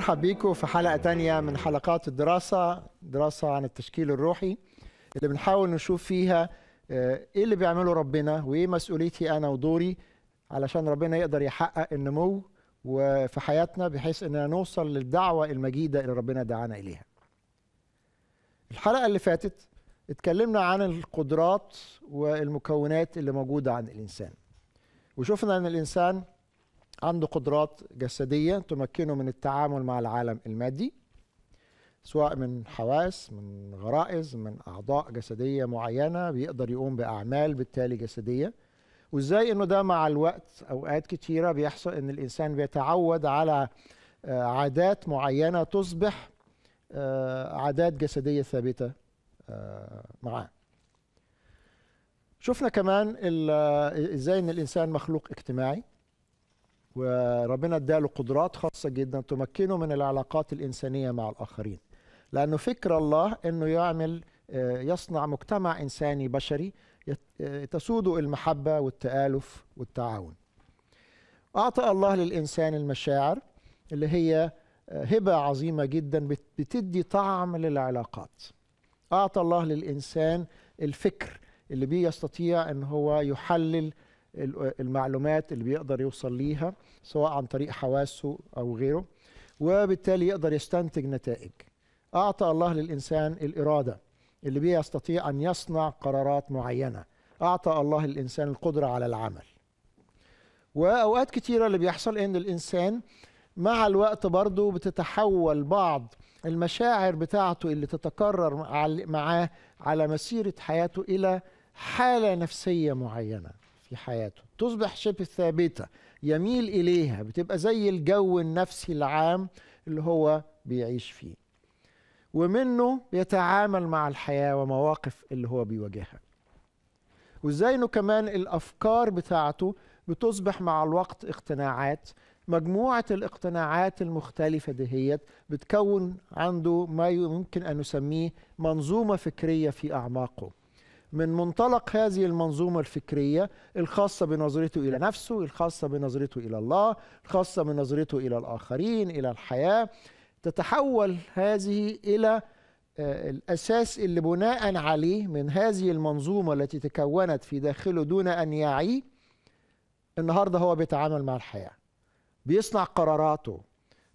مرحبا بيكم في حلقة تانية من حلقات الدراسة دراسة عن التشكيل الروحي اللي بنحاول نشوف فيها آه، ايه اللي بيعمله ربنا وايه مسؤوليتي انا ودوري علشان ربنا يقدر يحقق النمو وفي حياتنا بحيث اننا نوصل للدعوة المجيدة اللي ربنا دعانا اليها الحلقة اللي فاتت اتكلمنا عن القدرات والمكونات اللي موجودة عند الانسان وشفنا ان الانسان عنده قدرات جسدية تمكنه من التعامل مع العالم المادي سواء من حواس من غرائز من أعضاء جسدية معينة بيقدر يقوم بأعمال بالتالي جسدية وإزاي إنه ده مع الوقت أوقات كتيرة بيحصل إن الإنسان بيتعود على آه، عادات معينة تصبح آه، عادات جسدية ثابتة آه، معاه شفنا كمان ازاي ان الانسان مخلوق اجتماعي وربنا اداله قدرات خاصه جدا تمكنه من العلاقات الانسانيه مع الاخرين لانه فكر الله انه يعمل آه، يصنع مجتمع انساني بشري آه، تسوده المحبه والتالف والتعاون اعطى الله للانسان المشاعر اللي هي آه، هبه عظيمه جدا بتدي طعم للعلاقات اعطى الله للانسان الفكر اللي بيستطيع ان هو يحلل المعلومات اللي بيقدر يوصل ليها سواء عن طريق حواسه أو غيره وبالتالي يقدر يستنتج نتائج أعطى الله للإنسان الإرادة اللي بيستطيع أن يصنع قرارات معينة أعطى الله للإنسان القدرة على العمل وأوقات كتيرة اللي بيحصل إن الإنسان مع الوقت برضه بتتحول بعض المشاعر بتاعته اللي تتكرر معاه على مسيرة حياته إلى حالة نفسية معينة في حياته تصبح شبه ثابته يميل اليها بتبقى زي الجو النفسي العام اللي هو بيعيش فيه ومنه بيتعامل مع الحياه ومواقف اللي هو بيواجهها وازاي انه كمان الافكار بتاعته بتصبح مع الوقت اقتناعات مجموعة الاقتناعات المختلفة دهيت بتكون عنده ما يمكن أن نسميه منظومة فكرية في أعماقه من منطلق هذه المنظومة الفكرية الخاصة بنظرته إلى نفسه الخاصة بنظرته إلى الله الخاصة بنظرته إلى الآخرين إلى الحياة تتحول هذه إلى آه، الأساس اللي بناء عليه من هذه المنظومة التي تكونت في داخله دون أن يعي النهاردة هو بيتعامل مع الحياة بيصنع قراراته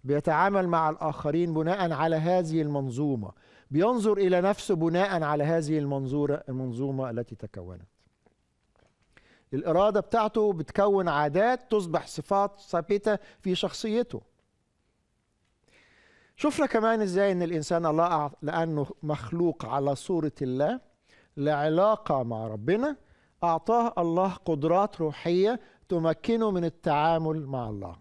بيتعامل مع الآخرين بناء على هذه المنظومة بينظر إلى نفسه بناء على هذه المنظورة المنظومة التي تكونت الإرادة بتاعته بتكون عادات تصبح صفات ثابتة في شخصيته شفنا كمان ازاي ان الانسان الله لانه مخلوق على صوره الله لعلاقه مع ربنا اعطاه الله قدرات روحيه تمكنه من التعامل مع الله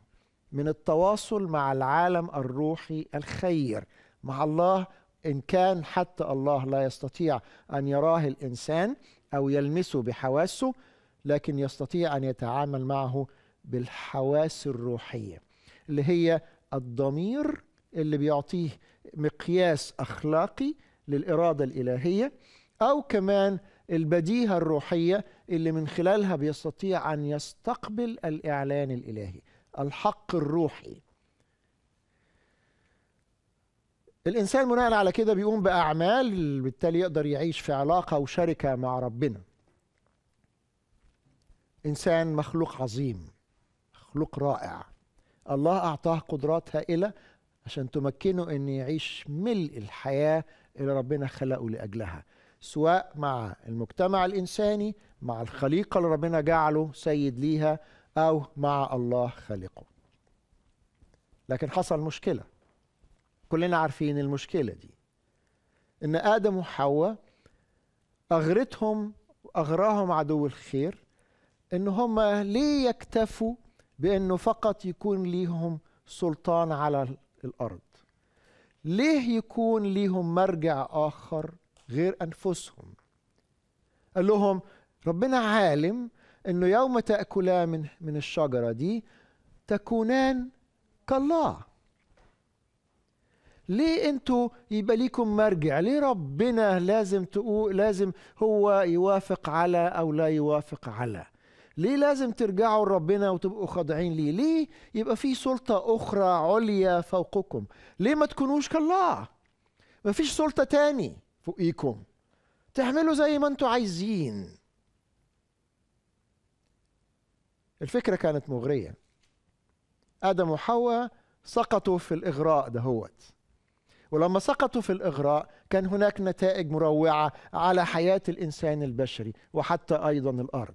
من التواصل مع العالم الروحي الخير مع الله إن كان حتى الله لا يستطيع أن يراه الإنسان أو يلمسه بحواسه لكن يستطيع أن يتعامل معه بالحواس الروحية اللي هي الضمير اللي بيعطيه مقياس أخلاقي للإرادة الإلهية أو كمان البديهة الروحية اللي من خلالها بيستطيع أن يستقبل الإعلان الإلهي الحق الروحي الإنسان بناء على كده بيقوم بأعمال بالتالي يقدر يعيش في علاقة وشركة مع ربنا إنسان مخلوق عظيم مخلوق رائع الله أعطاه قدرات هائلة عشان تمكنه أن يعيش ملء الحياة اللي ربنا خلقه لأجلها سواء مع المجتمع الإنساني مع الخليقة اللي ربنا جعله سيد ليها أو مع الله خالقه لكن حصل مشكله كلنا عارفين المشكلة دي إن آدم وحواء أغرتهم أغراهم عدو الخير إن هم ليه يكتفوا بأنه فقط يكون ليهم سلطان على الأرض ليه يكون ليهم مرجع آخر غير أنفسهم قال لهم ربنا عالم أنه يوم تأكلا من, من الشجرة دي تكونان كالله ليه انتوا يبقى ليكم مرجع ليه ربنا لازم تقول لازم هو يوافق على او لا يوافق على ليه لازم ترجعوا لربنا وتبقوا خاضعين ليه ليه يبقى في سلطة أخرى عليا فوقكم ليه ما تكونوش كالله ما فيش سلطة تاني فوقيكم تعملوا زي ما انتوا عايزين الفكرة كانت مغرية آدم وحواء سقطوا في الإغراء دهوت ولما سقطوا في الإغراء كان هناك نتائج مروعة على حياة الإنسان البشري وحتى أيضا الأرض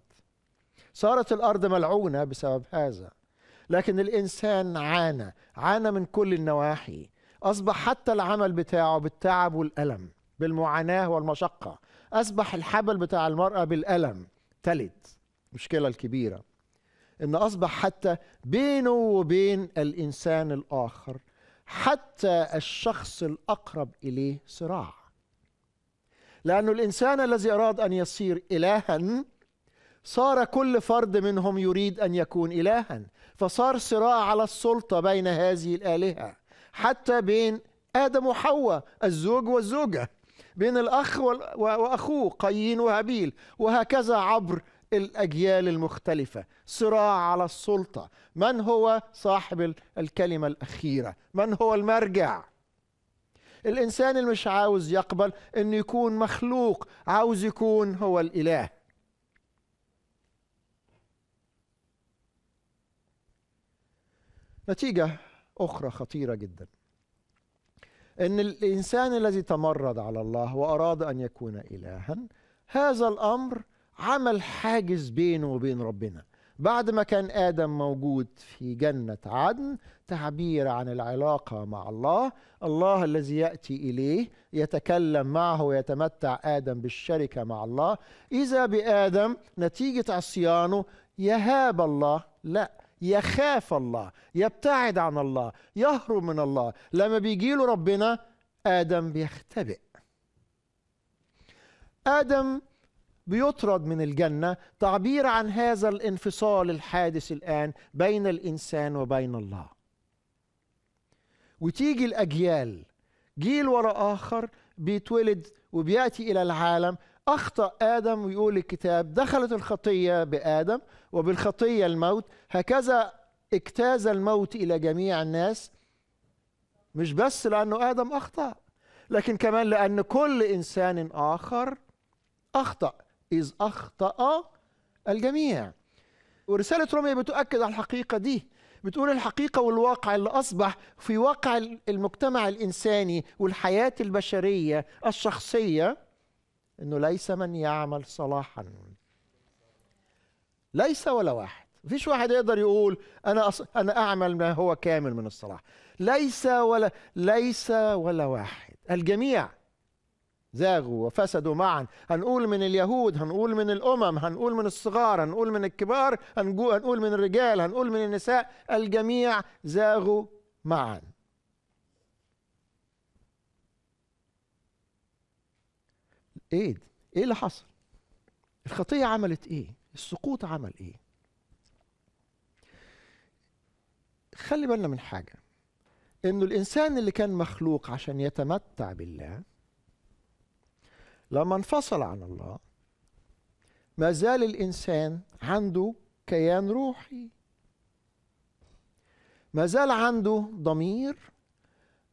صارت الأرض ملعونة بسبب هذا لكن الإنسان عانى عانى من كل النواحي أصبح حتى العمل بتاعه بالتعب والألم بالمعاناة والمشقة أصبح الحبل بتاع المرأة بالألم تلت مشكلة الكبيرة إن أصبح حتى بينه وبين الإنسان الآخر حتى الشخص الاقرب اليه صراع لأن الإنسان الذي أراد أن يصير إلها صار كل فرد منهم يريد أن يكون إلها فصار صراع على السلطة بين هذه الآلهة حتى بين آدم وحواء الزوج والزوجة بين الأخ وأخوه قايين وهابيل وهكذا عبر الأجيال المختلفة صراع على السلطة من هو صاحب الكلمة الأخيرة من هو المرجع الإنسان اللي مش عاوز يقبل أن يكون مخلوق عاوز يكون هو الإله نتيجة أخرى خطيرة جدا أن الإنسان الذي تمرد على الله وأراد أن يكون إلها هذا الأمر عمل حاجز بينه وبين ربنا بعد ما كان آدم موجود في جنة عدن تعبير عن العلاقة مع الله الله الذي يأتي إليه يتكلم معه ويتمتع آدم بالشركة مع الله إذا بآدم نتيجة عصيانه يهاب الله لا يخاف الله يبتعد عن الله يهرب من الله لما بيجيله ربنا آدم بيختبئ آدم بيطرد من الجنة تعبير عن هذا الانفصال الحادث الآن بين الإنسان وبين الله وتيجي الأجيال جيل ورا آخر بيتولد وبيأتي إلى العالم أخطأ آدم ويقول الكتاب دخلت الخطية بآدم وبالخطية الموت هكذا اجتاز الموت إلى جميع الناس مش بس لأنه آدم أخطأ لكن كمان لأن كل إنسان آخر أخطأ إذ أخطأ الجميع ورسالة رومية بتؤكد على الحقيقة دي بتقول الحقيقة والواقع اللي أصبح في واقع المجتمع الإنساني والحياة البشرية الشخصية أنه ليس من يعمل صلاحا ليس ولا واحد فيش واحد يقدر يقول أنا أص... أنا أعمل ما هو كامل من الصلاح ليس ولا ليس ولا واحد الجميع زاغوا وفسدوا معا هنقول من اليهود هنقول من الأمم هنقول من الصغار هنقول من الكبار هنقول من الرجال هنقول من النساء الجميع زاغوا معا ايه ايه اللي حصل الخطيه عملت ايه السقوط عمل ايه خلي بالنا من حاجه انه الانسان اللي كان مخلوق عشان يتمتع بالله لما انفصل عن الله ما زال الانسان عنده كيان روحي ما زال عنده ضمير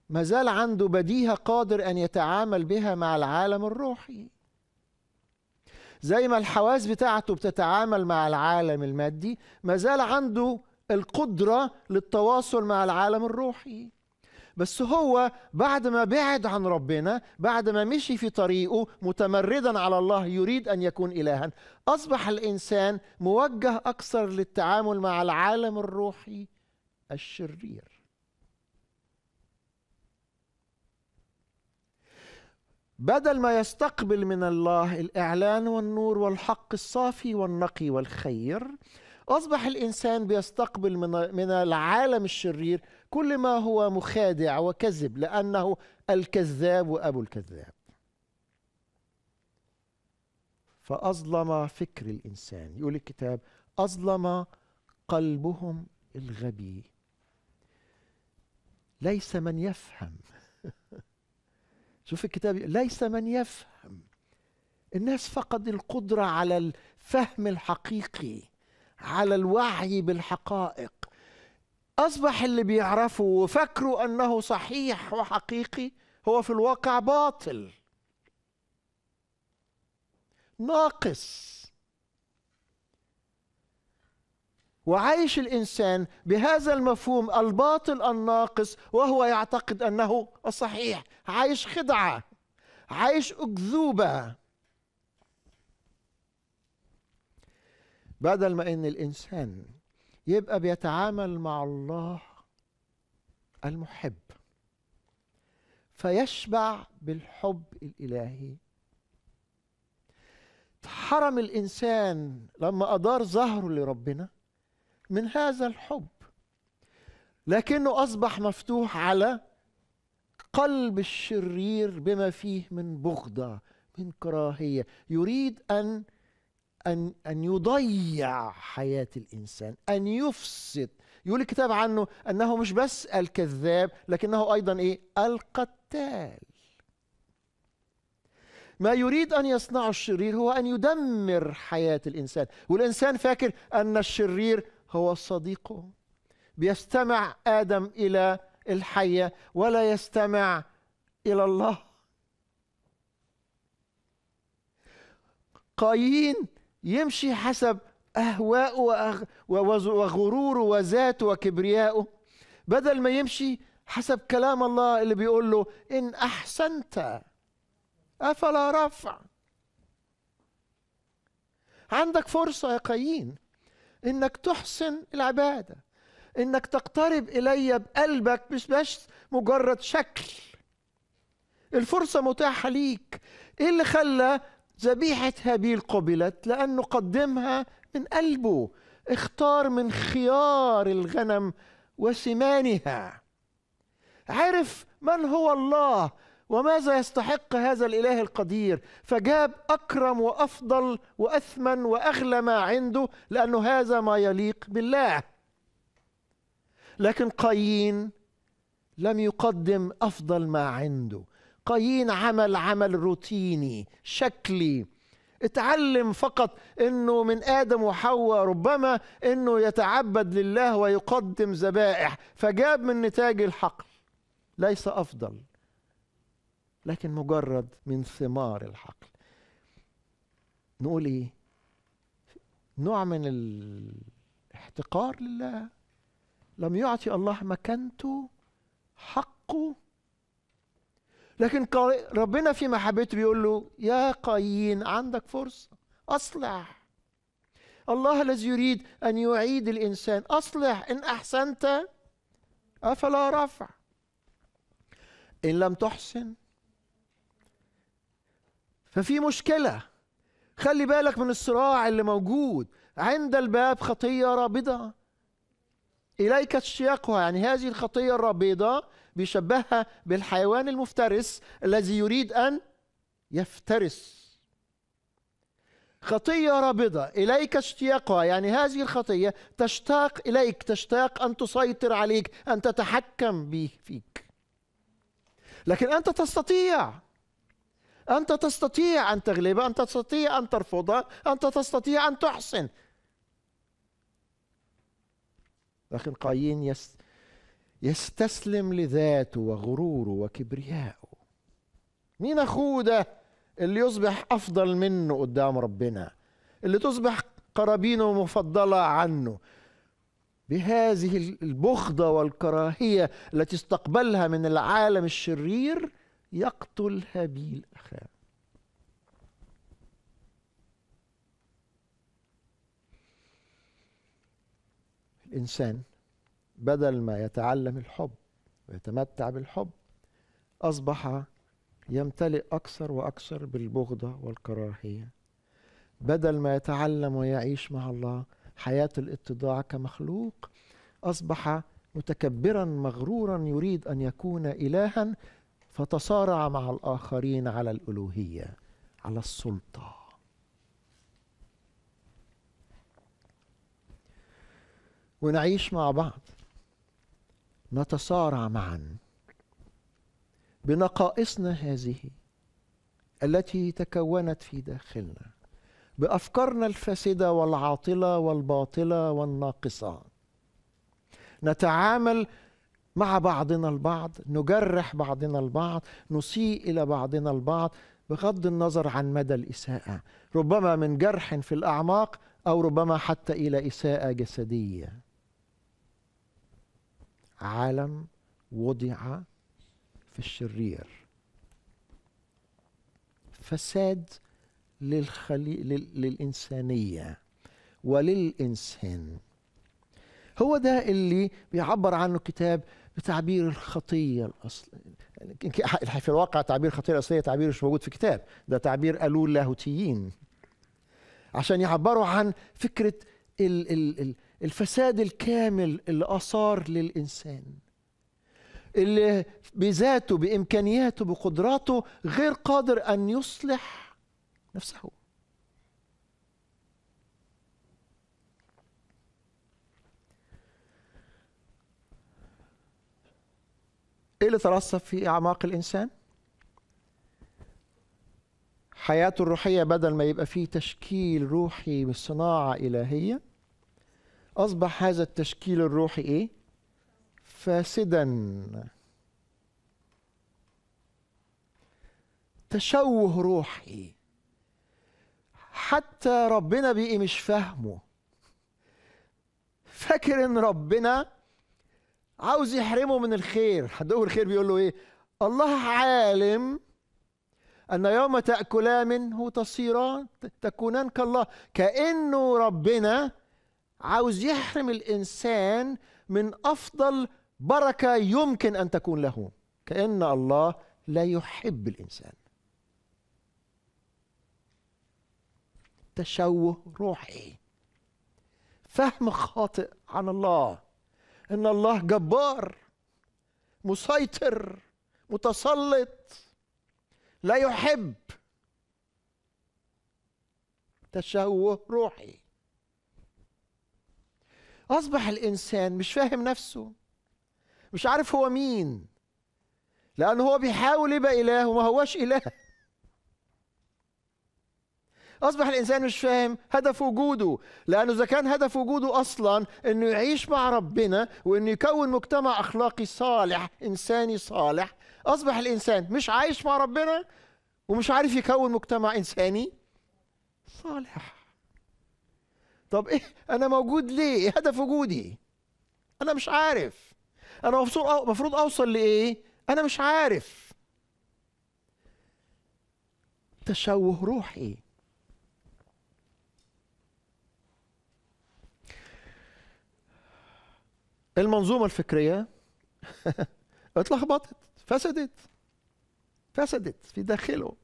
ما زال عنده بديهه قادر ان يتعامل بها مع العالم الروحي زي ما الحواس بتاعته بتتعامل مع العالم المادي ما زال عنده القدره للتواصل مع العالم الروحي بس هو بعد ما بعد عن ربنا بعد ما مشي في طريقه متمردا على الله يريد أن يكون إلها أصبح الإنسان موجه أكثر للتعامل مع العالم الروحي الشرير بدل ما يستقبل من الله الإعلان والنور والحق الصافي والنقي والخير أصبح الإنسان بيستقبل من, من العالم الشرير كل ما هو مخادع وكذب لأنه الكذاب أبو الكذاب فأظلم فكر الإنسان يقول الكتاب أظلم قلبهم الغبي ليس من يفهم شوف الكتاب ليس من يفهم الناس فقد القدرة على الفهم الحقيقي على الوعي بالحقائق أصبح اللي بيعرفه وفكروا أنه صحيح وحقيقي هو في الواقع باطل ناقص وعايش الانسان بهذا المفهوم الباطل الناقص وهو يعتقد انه الصحيح عايش خدعه عايش اكذوبه بدل ما ان الانسان يبقى بيتعامل مع الله المحب فيشبع بالحب الالهي حرم الانسان لما ادار ظهره لربنا من هذا الحب لكنه اصبح مفتوح على قلب الشرير بما فيه من بغضه من كراهيه يريد ان أن أن يضيع حياة الإنسان أن يفسد يقول الكتاب عنه أنه مش بس الكذاب لكنه أيضا إيه القتال ما يريد أن يصنعه الشرير هو أن يدمر حياة الإنسان والإنسان فاكر أن الشرير هو صديقه بيستمع آدم إلى الحية ولا يستمع إلى الله قايين يمشي حسب أهواءه وغروره وذاته وكبريائه بدل ما يمشي حسب كلام الله اللي بيقول له إن أحسنت أفلا رفع عندك فرصة يا قايين إنك تحسن العبادة إنك تقترب إلي بقلبك مش بس مجرد شكل الفرصة متاحة ليك إيه اللي خلى ذبيحة هابيل قبلت لأنه قدمها من قلبه اختار من خيار الغنم وسمانها عرف من هو الله وماذا يستحق هذا الاله القدير فجاب اكرم وافضل واثمن واغلى ما عنده لانه هذا ما يليق بالله لكن قايين لم يقدم افضل ما عنده قايين عمل عمل روتيني شكلي اتعلم فقط انه من ادم وحواء ربما انه يتعبد لله ويقدم ذبائح فجاب من نتاج الحقل ليس افضل لكن مجرد من ثمار الحقل نقول ايه نوع من الاحتقار لله لم يعطي الله مكانته حقه لكن ربنا في محبته بيقول له يا قايين عندك فرصة أصلح الله الذي يريد أن يعيد الإنسان أصلح إن أحسنت أفلا رفع إن لم تحسن ففي مشكلة خلي بالك من الصراع اللي موجود عند الباب خطية رابضة إليك اشتياقها يعني هذه الخطية الرابضة بيشبهها بالحيوان المفترس الذي يريد أن يفترس خطية رابضة إليك اشتياقها يعني هذه الخطية تشتاق إليك تشتاق أن تسيطر عليك أن تتحكم به فيك لكن أنت تستطيع أنت تستطيع أن تغلبها أنت تستطيع أن ترفضها أنت تستطيع أن تحسن لكن قايين يستسلم لذاته وغروره وكبريائه مين اخوه ده اللي يصبح افضل منه قدام ربنا اللي تصبح قرابينه مفضله عنه بهذه البخضه والكراهيه التي استقبلها من العالم الشرير يقتل هابيل اخاه الانسان بدل ما يتعلم الحب ويتمتع بالحب أصبح يمتلئ أكثر وأكثر بالبغضة والكراهية بدل ما يتعلم ويعيش مع الله حياة الاتضاع كمخلوق أصبح متكبرا مغرورا يريد أن يكون إلها فتصارع مع الآخرين على الألوهية على السلطة ونعيش مع بعض نتصارع معا بنقائصنا هذه التي تكونت في داخلنا بافكارنا الفاسده والعاطله والباطله والناقصه نتعامل مع بعضنا البعض نجرح بعضنا البعض نسيء الى بعضنا البعض بغض النظر عن مدى الاساءه ربما من جرح في الاعماق او ربما حتى الى اساءه جسديه عالم وضع في الشرير فساد للخلي... لل... للإنسانية وللإنسان هو ده اللي بيعبر عنه الكتاب بتعبير الخطية الأصل يعني في الواقع تعبير الخطية الأصلية تعبير مش موجود في الكتاب ده تعبير قالوه اللاهوتيين عشان يعبروا عن فكرة ال... ال... ال... الفساد الكامل اللي أثار للإنسان اللي بذاته بإمكانياته بقدراته غير قادر أن يصلح نفسه ايه اللي ترصف في اعماق الانسان حياته الروحيه بدل ما يبقى فيه تشكيل روحي بصناعه الهيه أصبح هذا التشكيل الروحي إيه؟ فاسدا تشوه روحي حتى ربنا بقي مش فاهمه فاكر ان ربنا عاوز يحرمه من الخير حدوه الخير بيقول له ايه الله عالم ان يوم تاكلا منه تصيران تكونان كالله كانه ربنا عاوز يحرم الانسان من افضل بركه يمكن ان تكون له كان الله لا يحب الانسان تشوه روحي فهم خاطئ عن الله ان الله جبار مسيطر متسلط لا يحب تشوه روحي اصبح الانسان مش فاهم نفسه مش عارف هو مين لان هو بيحاول يبقى اله وما هوش اله اصبح الانسان مش فاهم هدف وجوده لانه اذا كان هدف وجوده اصلا انه يعيش مع ربنا وانه يكون مجتمع اخلاقي صالح انساني صالح اصبح الانسان مش عايش مع ربنا ومش عارف يكون مجتمع انساني صالح طب ايه انا موجود ليه ايه هدف وجودي انا مش عارف انا مفروض اوصل لايه انا مش عارف تشوه روحي المنظومة الفكرية اتلخبطت فسدت فسدت في داخله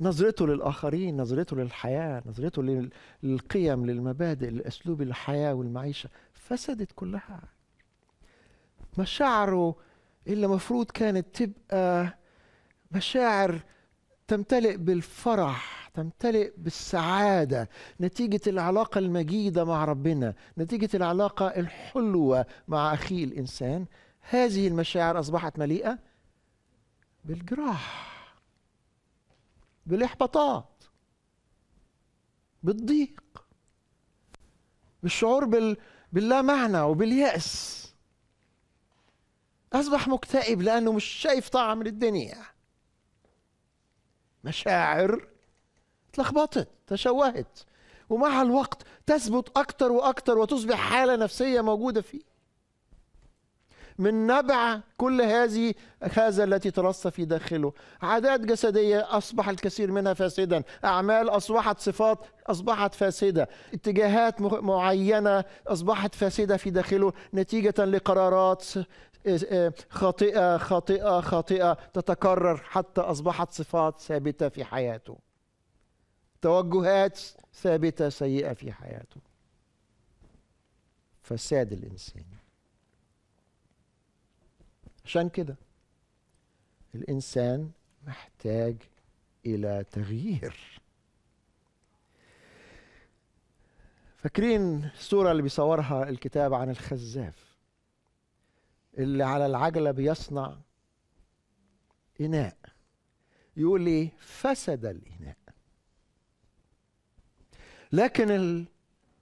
نظرته للآخرين نظرته للحياة نظرته للقيم للمبادئ لأسلوب الحياة والمعيشة فسدت كلها مشاعره اللي مفروض كانت تبقى مشاعر تمتلئ بالفرح تمتلئ بالسعادة نتيجة العلاقة المجيدة مع ربنا نتيجة العلاقة الحلوة مع أخيه الإنسان هذه المشاعر أصبحت مليئة بالجراح بالاحباطات بالضيق بالشعور بال... باللا معنى وباليأس أصبح مكتئب لأنه مش شايف طعم للدنيا مشاعر تلخبطت تشوهت ومع الوقت تثبت أكتر وأكتر وتصبح حالة نفسية موجودة فيه من نبع كل هذه هذا التي ترص في داخله عادات جسدية أصبح الكثير منها فاسدا أعمال أصبحت صفات أصبحت فاسدة اتجاهات معينة أصبحت فاسدة في داخله نتيجة لقرارات آه، آه، خاطئة خاطئة خاطئة تتكرر حتى أصبحت صفات ثابتة في حياته توجهات ثابتة سيئة في حياته فساد الإنسان عشان كده الانسان محتاج الى تغيير فاكرين الصوره اللي بيصورها الكتاب عن الخزاف اللي على العجله بيصنع اناء يقول لي فسد الاناء لكن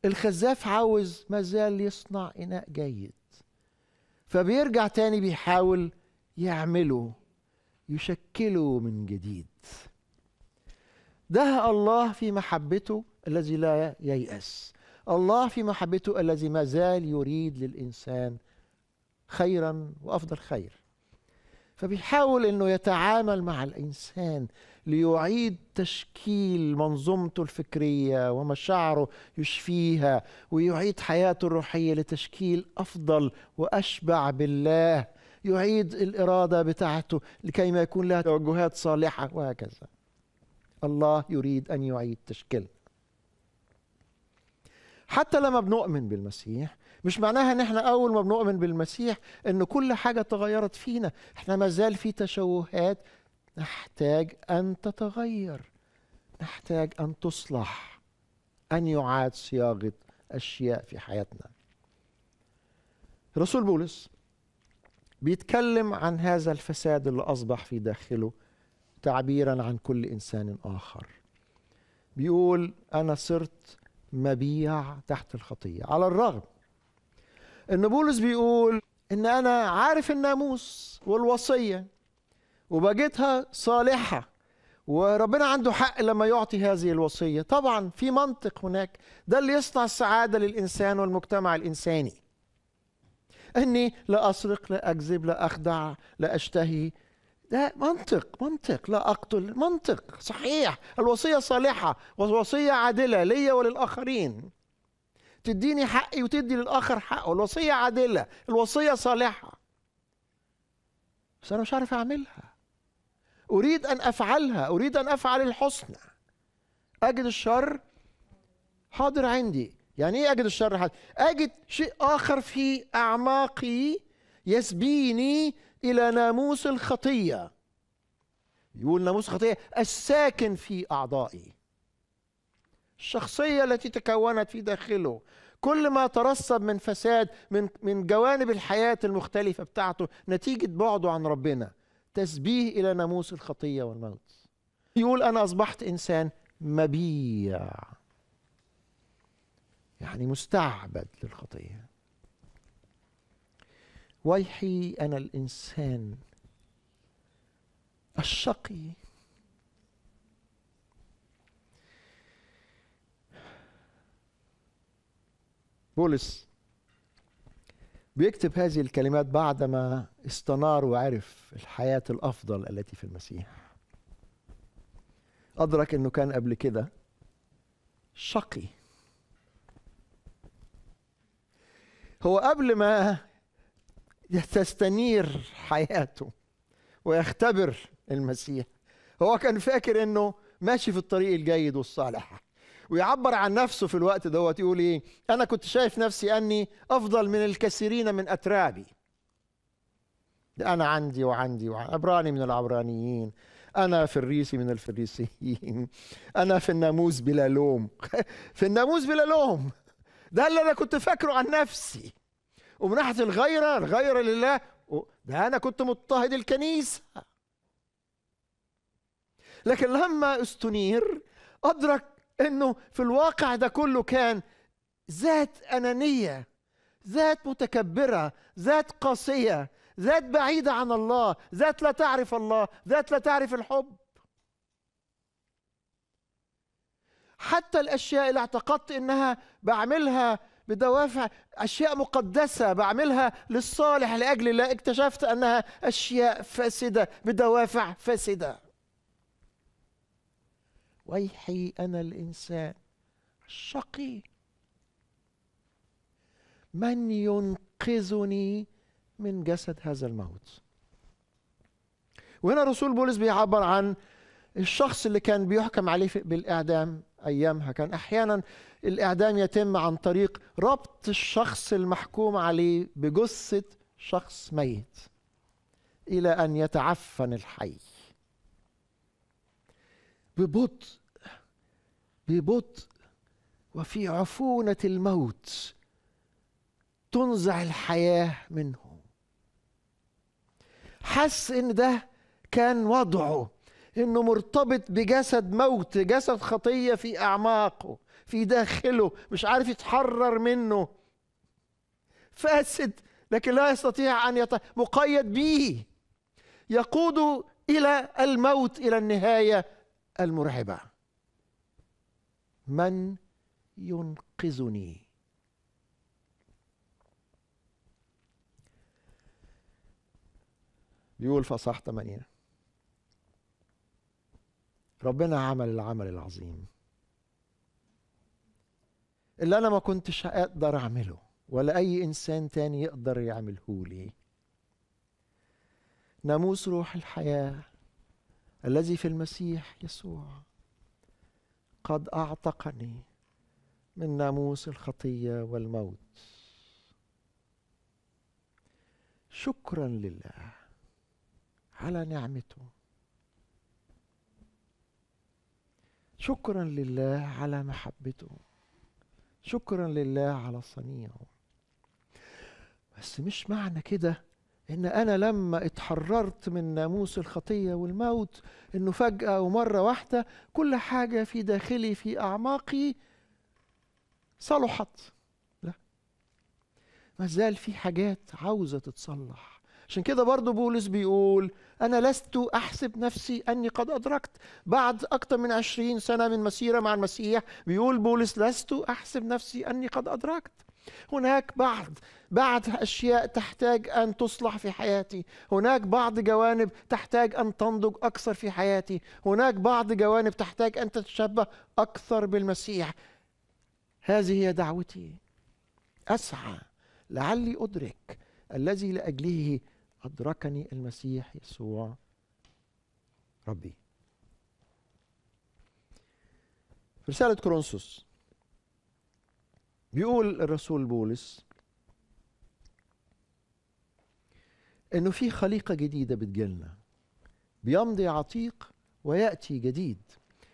الخزاف عاوز مازال يصنع اناء جيد فبيرجع تاني بيحاول يعمله يشكله من جديد ده الله في محبته الذي لا ييأس الله في محبته الذي ما زال يريد للإنسان خيرا وأفضل خير فبيحاول أنه يتعامل مع الإنسان ليعيد تشكيل منظومته الفكريه ومشاعره يشفيها ويعيد حياته الروحيه لتشكيل افضل واشبع بالله يعيد الاراده بتاعته لكي ما يكون لها توجهات صالحه وهكذا الله يريد ان يعيد تشكيل حتى لما بنؤمن بالمسيح مش معناها ان احنا اول ما بنؤمن بالمسيح ان كل حاجه تغيرت فينا احنا ما زال في تشوهات نحتاج أن تتغير نحتاج أن تصلح أن يعاد صياغة أشياء في حياتنا رسول بولس بيتكلم عن هذا الفساد اللي أصبح في داخله تعبيرا عن كل إنسان آخر بيقول أنا صرت مبيع تحت الخطية على الرغم أن بولس بيقول أن أنا عارف الناموس والوصية وباجتها صالحة وربنا عنده حق لما يعطي هذه الوصية طبعا في منطق هناك ده اللي يصنع السعادة للإنسان والمجتمع الإنساني أني لا أسرق لا أكذب لا أخدع لا أشتهي ده منطق منطق لا أقتل منطق صحيح الوصية صالحة ووصية عادلة لي وللآخرين تديني حقي وتدي للآخر حقه الوصية عادلة الوصية صالحة بس أنا مش عارف أعملها أريد أن أفعلها أريد أن أفعل الحسنى أجد الشر حاضر عندي يعني إيه أجد الشر حاضر أجد شيء آخر في أعماقي يسبيني إلى ناموس الخطية يقول ناموس الخطية الساكن في أعضائي الشخصية التي تكونت في داخله كل ما ترسب من فساد من من جوانب الحياة المختلفة بتاعته نتيجة بعده عن ربنا التسبيه إلى ناموس الخطية والموت يقول أنا أصبحت إنسان مبيع يعني مستعبد للخطية ويحي أنا الإنسان الشقي بولس بيكتب هذه الكلمات بعدما استنار وعرف الحياة الأفضل التي في المسيح أدرك أنه كان قبل كده شقي هو قبل ما تستنير حياته ويختبر المسيح هو كان فاكر انه ماشي في الطريق الجيد والصالح ويعبر عن نفسه في الوقت دوت يقول ايه انا كنت شايف نفسي اني افضل من الكثيرين من اترابي ده انا عندي وعندي وعندي عبراني من العبرانيين انا فريسي من الفريسيين انا في الناموس بلا لوم في الناموس بلا لوم ده اللي انا كنت فاكره عن نفسي ومن ناحيه الغيره الغيره لله ده انا كنت مضطهد الكنيسه لكن لما استنير ادرك انه في الواقع ده كله كان ذات انانيه ذات متكبره ذات قاسيه ذات بعيده عن الله ذات لا تعرف الله ذات لا تعرف الحب حتى الاشياء اللي اعتقدت انها بعملها بدوافع اشياء مقدسه بعملها للصالح لاجل الله اكتشفت انها اشياء فاسده بدوافع فاسده ويحي أنا الإنسان الشقي من ينقذني من جسد هذا الموت وهنا الرسول بولس بيعبر عن الشخص اللي كان بيحكم عليه بالإعدام أيامها كان أحيانا الإعدام يتم عن طريق ربط الشخص المحكوم عليه بجثة شخص ميت إلى أن يتعفن الحي ببطء ببطء وفي عفونه الموت تنزع الحياه منه حس ان ده كان وضعه انه مرتبط بجسد موت جسد خطيه في اعماقه في داخله مش عارف يتحرر منه فاسد لكن لا يستطيع ان يت... مقيد به يقود الى الموت الى النهايه المرعبة من ينقذني بيقول فصاح اصحاح 8 ربنا عمل العمل العظيم اللي انا ما كنتش اقدر اعمله ولا اي انسان تاني يقدر يعمله لي ناموس روح الحياه الذي في المسيح يسوع قد اعتقني من ناموس الخطيه والموت شكرا لله على نعمته شكرا لله على محبته شكرا لله على صنيعه بس مش معنى كده ان انا لما اتحررت من ناموس الخطيه والموت انه فجاه ومره واحده كل حاجه في داخلي في اعماقي صلحت لا ما زال في حاجات عاوزه تتصلح عشان كده برضو بولس بيقول أنا لست أحسب نفسي أني قد أدركت بعد أكثر من عشرين سنة من مسيرة مع المسيح بيقول بولس لست أحسب نفسي أني قد أدركت هناك بعض بعض أشياء تحتاج أن تصلح في حياتي هناك بعض جوانب تحتاج أن تنضج أكثر في حياتي هناك بعض جوانب تحتاج أن تتشبه أكثر بالمسيح هذه هي دعوتي أسعى لعلي أدرك الذي لأجله أدركني المسيح يسوع ربي رسالة كورنثوس بيقول الرسول بولس انه في خليقه جديده بتجيلنا بيمضي عتيق وياتي جديد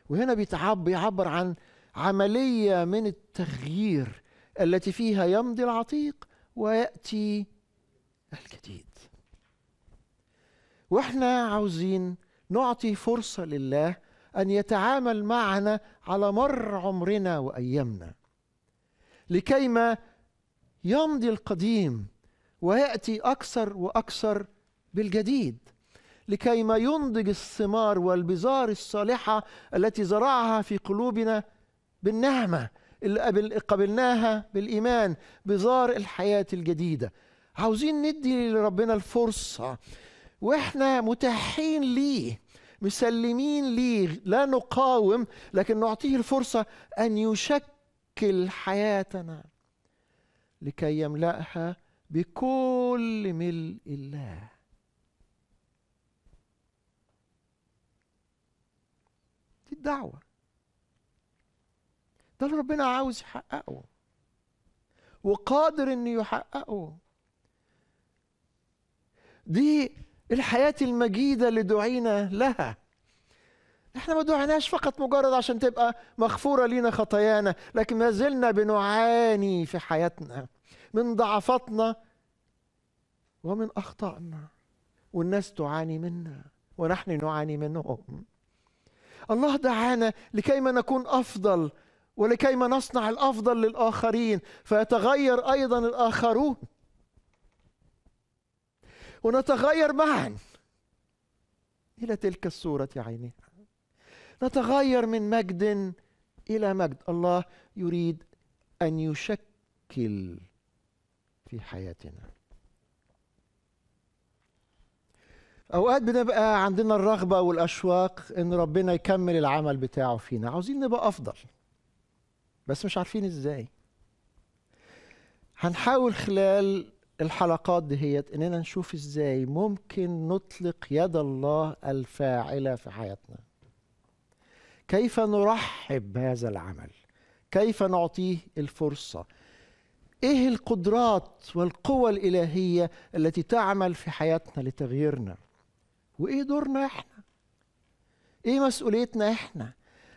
وهنا بيتعب بيعبر عن عمليه من التغيير التي فيها يمضي العتيق وياتي الجديد واحنا عاوزين نعطي فرصه لله ان يتعامل معنا على مر عمرنا وايامنا لكيما يمضي القديم ويأتي أكثر وأكثر بالجديد لكيما ينضج الثمار والبزار الصالحة التي زرعها في قلوبنا بالنعمة اللي قبلناها بالإيمان بزار الحياة الجديدة عاوزين ندي لربنا الفرصة وإحنا متاحين ليه مسلمين ليه لا نقاوم لكن نعطيه الفرصة أن يشكل يشكل حياتنا لكي يملاها بكل ملء الله دي الدعوه ده اللي ربنا عاوز يحققه وقادر انه يحققه دي الحياه المجيده اللي دعينا لها احنا ما دعناش فقط مجرد عشان تبقى مغفوره لينا خطايانا لكن ما زلنا بنعاني في حياتنا من ضعفاتنا ومن اخطائنا والناس تعاني منا ونحن نعاني منهم الله دعانا لكيما نكون افضل ولكيما نصنع الافضل للاخرين فيتغير ايضا الاخرون ونتغير معا الى تلك الصوره عينها نتغير من مجد إلى مجد الله يريد أن يشكل في حياتنا اوقات بنبقى عندنا الرغبه والاشواق ان ربنا يكمل العمل بتاعه فينا عاوزين نبقى افضل بس مش عارفين ازاي هنحاول خلال الحلقات دهيت اننا نشوف ازاي ممكن نطلق يد الله الفاعله في حياتنا كيف نرحب بهذا العمل كيف نعطيه الفرصه ايه القدرات والقوى الالهيه التي تعمل في حياتنا لتغييرنا وايه دورنا احنا ايه مسؤوليتنا احنا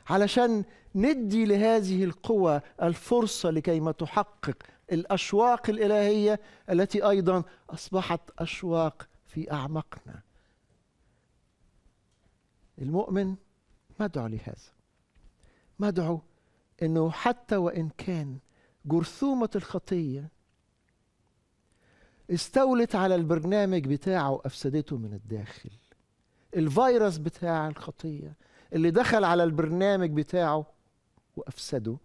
علشان ندي لهذه القوى الفرصه لكي ما تحقق الاشواق الالهيه التي ايضا اصبحت اشواق في اعماقنا المؤمن ما دعوا لهذا ما دعوا انه حتى وان كان جرثومه الخطيه استولت على البرنامج بتاعه وافسدته من الداخل الفيروس بتاع الخطيه اللي دخل على البرنامج بتاعه وافسده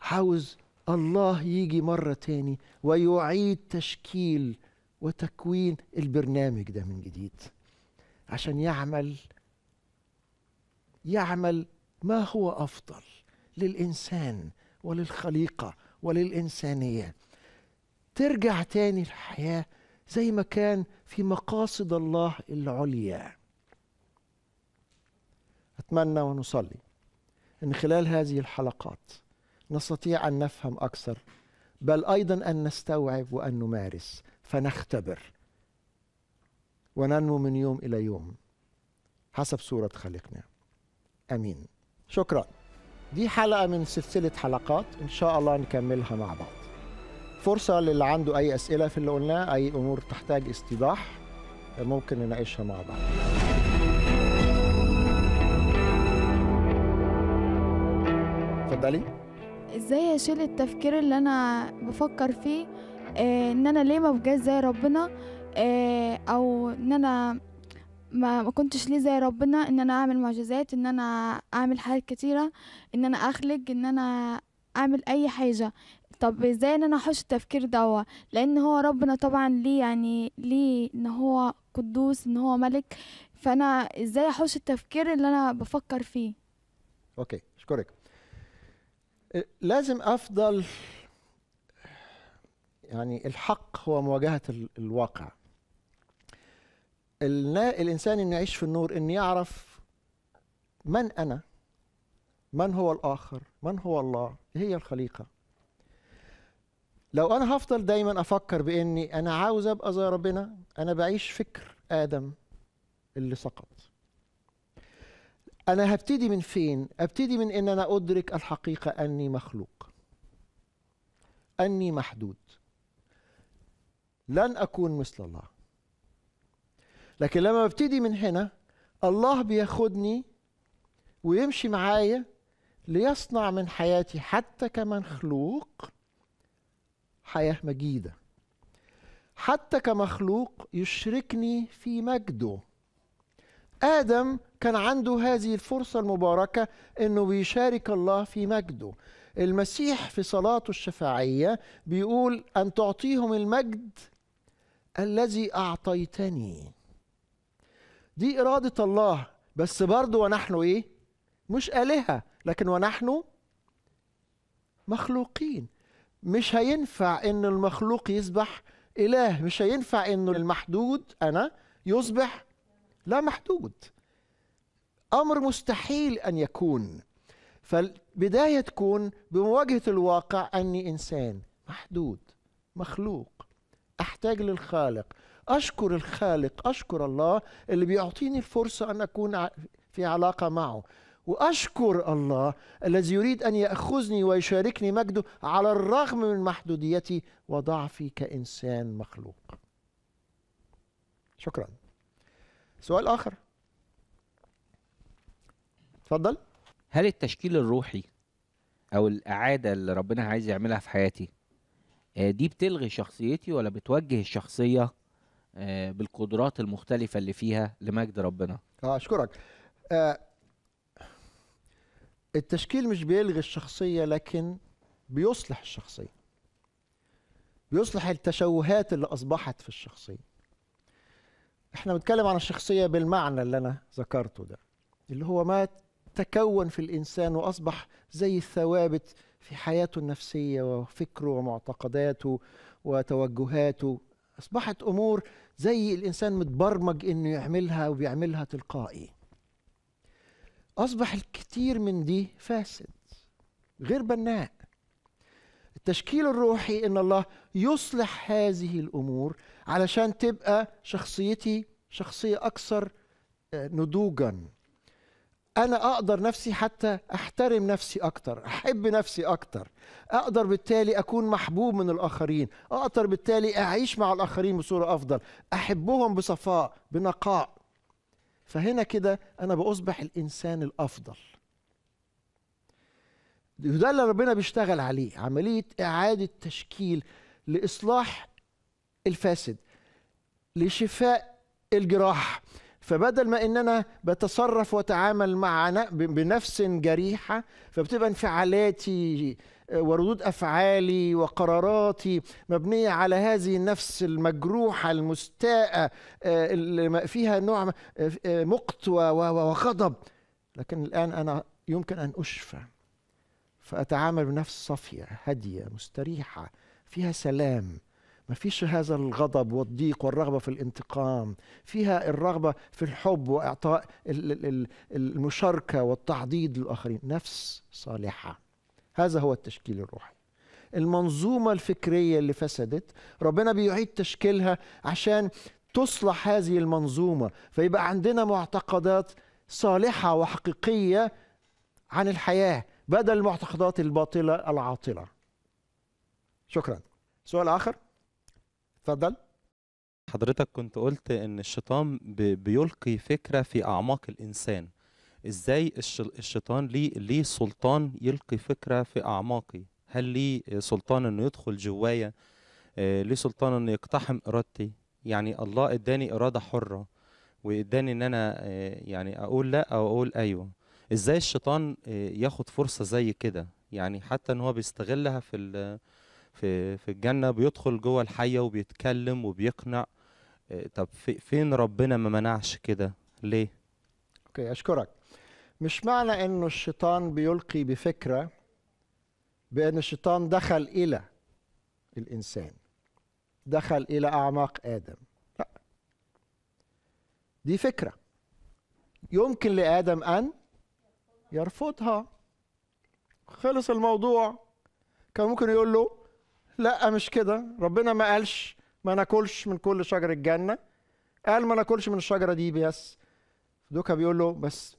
عاوز الله يجي مره تاني ويعيد تشكيل وتكوين البرنامج ده من جديد عشان يعمل يعمل ما هو افضل للانسان وللخليقه وللانسانيه ترجع تاني الحياه زي ما كان في مقاصد الله العليا اتمنى ونصلي ان خلال هذه الحلقات نستطيع ان نفهم اكثر بل ايضا ان نستوعب وان نمارس فنختبر وننمو من يوم الى يوم حسب صوره خالقنا امين شكرا دي حلقه من سلسله حلقات ان شاء الله نكملها مع بعض فرصه للي عنده اي اسئله في اللي قلناه اي امور تحتاج استيضاح ممكن نناقشها مع بعض اتفضلي ازاي اشيل التفكير اللي انا بفكر فيه آه، ان انا ليه ما بقاش زي ربنا آه، او ان انا ما ما كنتش ليه زي ربنا ان انا اعمل معجزات ان انا اعمل حاجات كتيره ان انا اخلق ان انا اعمل اي حاجه طب ازاي ان انا احوش التفكير دوا لان هو ربنا طبعا ليه يعني ليه ان هو قدوس ان هو ملك فانا ازاي احوش التفكير اللي انا بفكر فيه اوكي اشكرك إيه، لازم افضل يعني الحق هو مواجهه الواقع الإنسان أن يعيش في النور أن يعرف من أنا من هو الآخر من هو الله هي الخليقة لو أنا هفضل دايما أفكر بإني أنا عاوز أبقى زي ربنا أنا بعيش فكر آدم اللي سقط أنا هبتدي من فين؟ أبتدي من إن أنا أدرك الحقيقة أني مخلوق أني محدود لن أكون مثل الله لكن لما ببتدي من هنا الله بياخدني ويمشي معايا ليصنع من حياتي حتى كمخلوق حياه مجيده حتى كمخلوق يشركني في مجده ادم كان عنده هذه الفرصه المباركه انه بيشارك الله في مجده المسيح في صلاته الشفاعيه بيقول ان تعطيهم المجد الذي اعطيتني دي إرادة الله بس برضو ونحن إيه؟ مش آلهة لكن ونحن مخلوقين مش هينفع إن المخلوق يصبح إله مش هينفع إنه المحدود أنا يصبح لا محدود أمر مستحيل أن يكون فالبداية تكون بمواجهة الواقع أني إنسان محدود مخلوق أحتاج للخالق أشكر الخالق أشكر الله اللي بيعطيني الفرصة أن أكون في علاقة معه واشكر الله الذي يريد ان ياخذني ويشاركني مجده على الرغم من محدوديتي وضعفي كانسان مخلوق. شكرا. سؤال اخر. اتفضل. هل التشكيل الروحي او الاعاده اللي ربنا عايز يعملها في حياتي آه، دي بتلغي شخصيتي ولا بتوجه الشخصيه آه، بالقدرات المختلفه اللي فيها لمجد ربنا اه اشكرك آه التشكيل مش بيلغي الشخصيه لكن بيصلح الشخصيه بيصلح التشوهات اللي اصبحت في الشخصيه احنا بنتكلم عن الشخصيه بالمعنى اللي انا ذكرته ده اللي هو ما تكون في الانسان واصبح زي الثوابت في حياته النفسيه وفكره ومعتقداته وتوجهاته أصبحت أمور زي الإنسان متبرمج إنه يعملها وبيعملها تلقائي أصبح الكثير من دي فاسد غير بناء التشكيل الروحي إن الله يصلح هذه الأمور علشان تبقى شخصيتي شخصية أكثر آه، نضوجاً انا اقدر نفسي حتى احترم نفسي اكتر احب نفسي اكتر اقدر بالتالي اكون محبوب من الاخرين اقدر بالتالي اعيش مع الاخرين بصوره افضل احبهم بصفاء بنقاء فهنا كده انا باصبح الانسان الافضل ده اللي ربنا بيشتغل عليه عمليه اعاده تشكيل لاصلاح الفاسد لشفاء الجراح فبدل ما ان انا بتصرف واتعامل مع بنفس جريحه فبتبقى انفعالاتي آه، وردود افعالي وقراراتي مبنيه على هذه النفس المجروحه المستاءه آه، اللي فيها نوع آه، مقت وغضب لكن الان انا يمكن ان اشفى فاتعامل بنفس صافيه هاديه مستريحه فيها سلام ما فيش هذا الغضب والضيق والرغبة في الانتقام فيها الرغبة في الحب وإعطاء المشاركة والتعضيد للآخرين نفس صالحة هذا هو التشكيل الروحي المنظومة الفكرية اللي فسدت ربنا بيعيد تشكيلها عشان تصلح هذه المنظومة فيبقى عندنا معتقدات صالحة وحقيقية عن الحياة بدل المعتقدات الباطلة العاطلة شكرا سؤال آخر اتفضل حضرتك كنت قلت ان الشيطان بيلقي فكره في اعماق الانسان ازاي الشيطان ليه ليه سلطان يلقي فكره في اعماقي هل ليه سلطان انه يدخل جوايا آه، ليه سلطان انه يقتحم ارادتي يعني الله اداني اراده حره واداني ان انا آه، يعني اقول لا او اقول ايوه ازاي الشيطان آه، ياخد فرصه زي كده يعني حتى ان هو بيستغلها في في في الجنه بيدخل جوه الحيه وبيتكلم وبيقنع آه، طب فين ربنا ما منعش كده ليه اوكي اشكرك مش معنى انه الشيطان بيلقي بفكره بان الشيطان دخل الى الانسان دخل الى اعماق ادم لا دي فكره يمكن لادم ان يرفضها خلص الموضوع كان ممكن يقول له لا مش كده ربنا ما قالش ما ناكلش من كل شجر الجنه قال ما ناكلش من الشجره دي بس دوكا بيقول له بس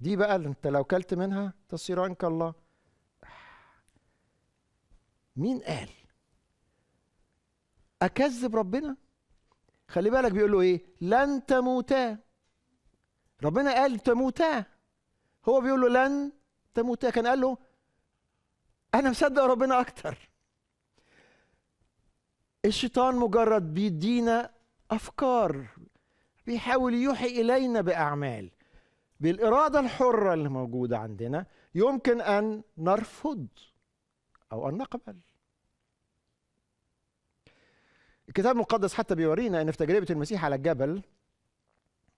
دي بقى اللي انت لو كلت منها تصيران كالله مين قال اكذب ربنا خلي بالك بيقول له ايه لن تموتا ربنا قال تموتا هو بيقول له لن تموتا كان قال له انا مصدق ربنا اكتر الشيطان مجرد بيدينا افكار بيحاول يوحي الينا باعمال بالاراده الحره اللي موجوده عندنا يمكن ان نرفض او ان نقبل الكتاب المقدس حتى بيورينا ان في تجربه المسيح على الجبل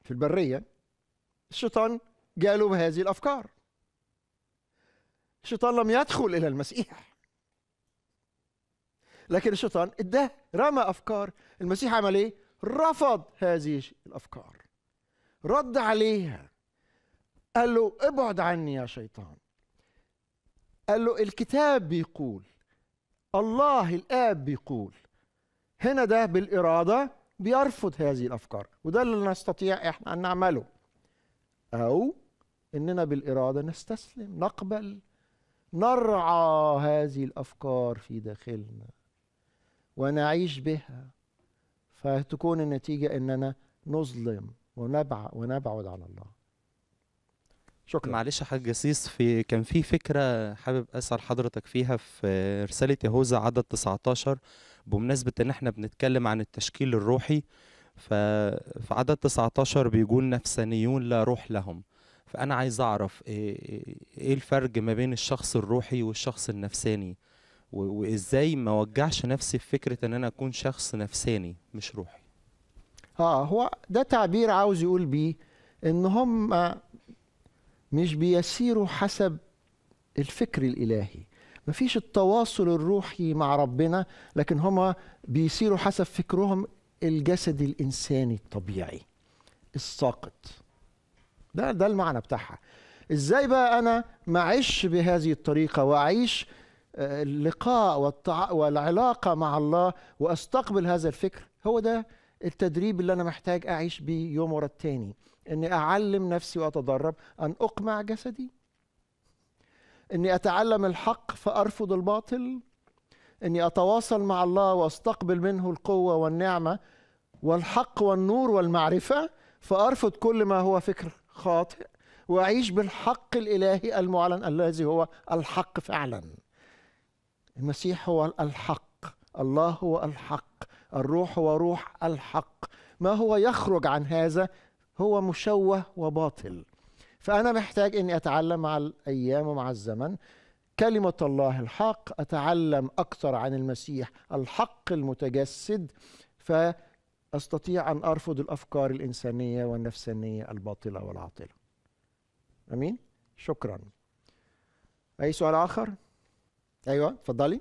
في البريه الشيطان جاله بهذه الافكار الشيطان لم يدخل الى المسيح لكن الشيطان اداه رمى افكار المسيح عمل ايه رفض هذه الافكار رد عليها قال له ابعد عني يا شيطان قال له الكتاب بيقول الله الاب بيقول هنا ده بالاراده بيرفض هذه الافكار وده اللي نستطيع احنا ان نعمله او اننا بالاراده نستسلم نقبل نرعى هذه الافكار في داخلنا ونعيش بها فتكون النتيجة إننا نظلم ونبع ونبعد على الله شكرا معلش يا حاج جسيس في كان في فكره حابب اسال حضرتك فيها في رساله يهوذا عدد 19 بمناسبه ان احنا بنتكلم عن التشكيل الروحي ففي عدد 19 بيقول نفسانيون لا روح لهم فانا عايز اعرف ايه, إيه الفرق ما بين الشخص الروحي والشخص النفساني وازاي ما وجعش نفسي في فكره ان انا اكون شخص نفساني مش روحي اه هو ده تعبير عاوز يقول بيه ان هم مش بيسيروا حسب الفكر الالهي مفيش التواصل الروحي مع ربنا لكن هم بيسيروا حسب فكرهم الجسد الانساني الطبيعي الساقط ده ده المعنى بتاعها ازاي بقى انا معيش بهذه الطريقه واعيش اللقاء والتع... والعلاقه مع الله واستقبل هذا الفكر هو ده التدريب اللي انا محتاج اعيش بيه يوم ورا التاني اني اعلم نفسي واتدرب ان اقمع جسدي اني اتعلم الحق فارفض الباطل اني اتواصل مع الله واستقبل منه القوه والنعمه والحق والنور والمعرفه فارفض كل ما هو فكر خاطئ واعيش بالحق الالهي المعلن الذي هو الحق فعلا المسيح هو الحق الله هو الحق الروح هو روح الحق ما هو يخرج عن هذا هو مشوه وباطل فأنا محتاج أني أتعلم مع الأيام ومع الزمن كلمة الله الحق أتعلم أكثر عن المسيح الحق المتجسد فأستطيع أن أرفض الأفكار الإنسانية والنفسانية الباطلة والعاطلة أمين؟ شكرا أي سؤال آخر؟ ايوه اتفضلي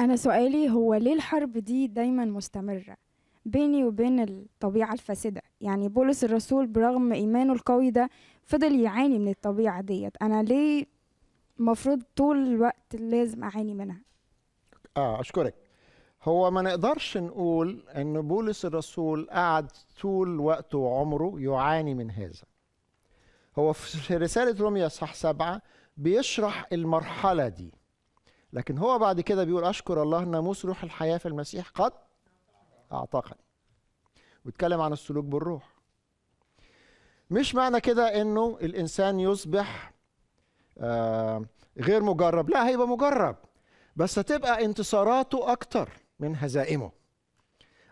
انا سؤالي هو ليه الحرب دي دايما مستمره بيني وبين الطبيعه الفاسده يعني بولس الرسول برغم ايمانه القوي ده فضل يعاني من الطبيعه ديت انا ليه المفروض طول الوقت لازم اعاني منها اه اشكرك هو ما نقدرش نقول ان بولس الرسول قعد طول وقته وعمره يعاني من هذا هو في رساله روميا صح سبعة بيشرح المرحله دي لكن هو بعد كده بيقول أشكر الله ناموس روح الحياة في المسيح قد أعتقني ويتكلم عن السلوك بالروح مش معنى كده انه الانسان يصبح آه، غير مجرب لا هيبقى مجرب بس هتبقى انتصاراته اكتر من هزائمه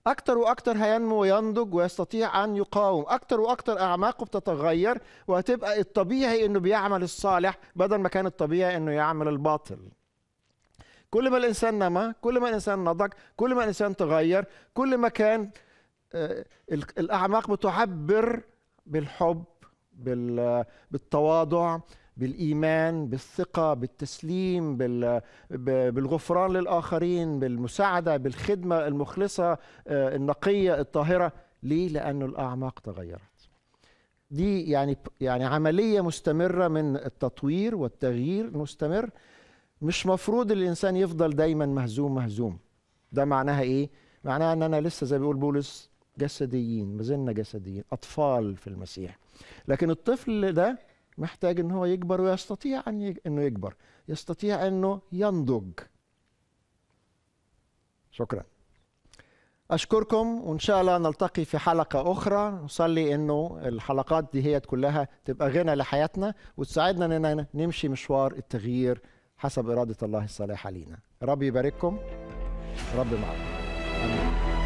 اكتر واكتر هينمو وينضج ويستطيع ان يقاوم اكتر واكتر اعماقه بتتغير وهتبقى الطبيعي انه بيعمل الصالح بدل ما كان الطبيعي انه يعمل الباطل كل ما الانسان نما كل ما الانسان نضج كل ما الانسان تغير كل ما كان آه، الاعماق بتعبر بالحب بالتواضع بالايمان بالثقه بالتسليم بالغفران للاخرين بالمساعده بالخدمه المخلصه آه، النقيه الطاهره ليه لانه الاعماق تغيرت دي يعني يعني عمليه مستمره من التطوير والتغيير المستمر مش مفروض الانسان يفضل دايما مهزوم مهزوم ده معناها ايه معناها ان انا لسه زي ما بيقول بولس جسديين ما زلنا جسديين اطفال في المسيح لكن الطفل ده محتاج ان هو يكبر ويستطيع ان انه يكبر يستطيع انه ينضج شكرا اشكركم وان شاء الله نلتقي في حلقه اخرى نصلي انه الحلقات دي هي كلها تبقى غنى لحياتنا وتساعدنا اننا نمشي مشوار التغيير حسب إرادة الله الصالحة لينا رب يبارككم رب معكم